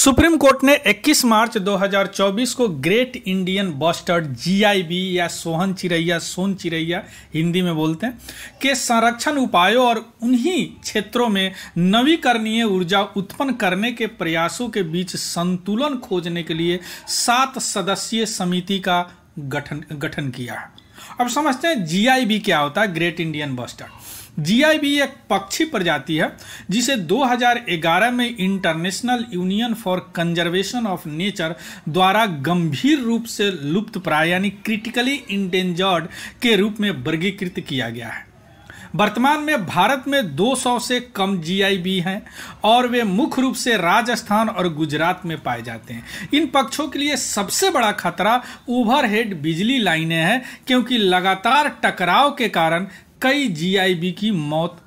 supreme court ने 21 मार्च 2024 को great Indian बॉस्टर्ड GIB या सोहन चिरैया सोन चिरैया हिंदी में बोलते हैं के संरक्षण उपायों और उन्हीं क्षेत्रों में नवीकरणीय ऊर्जा उत्पन्न करने के प्रयासों के बीच संतुलन खोजने के लिए सात सदस्यीय समिति का गठन गठन किया है अब समझते हैं जीआईबी क्या होता है ग्रेट इंडियन बॉस्टर्ड जीआईबी एक पक्षी प्रजाति है जिसे 2011 में international union for conservation of nature द्वारा गंभीर रूप से लुप्त प्राय यानी क्रिटिकली इंडेंजर्ड के रूप में वर्गीकृत किया गया है वर्तमान में भारत में 200 से कम जी हैं और वे मुख्य रूप से राजस्थान और गुजरात में पाए जाते हैं इन पक्षों के लिए सबसे बड़ा खतरा ओवरहेड बिजली लाइनें हैं क्योंकि लगातार टकराव के कारण कई जीआईबी की मौत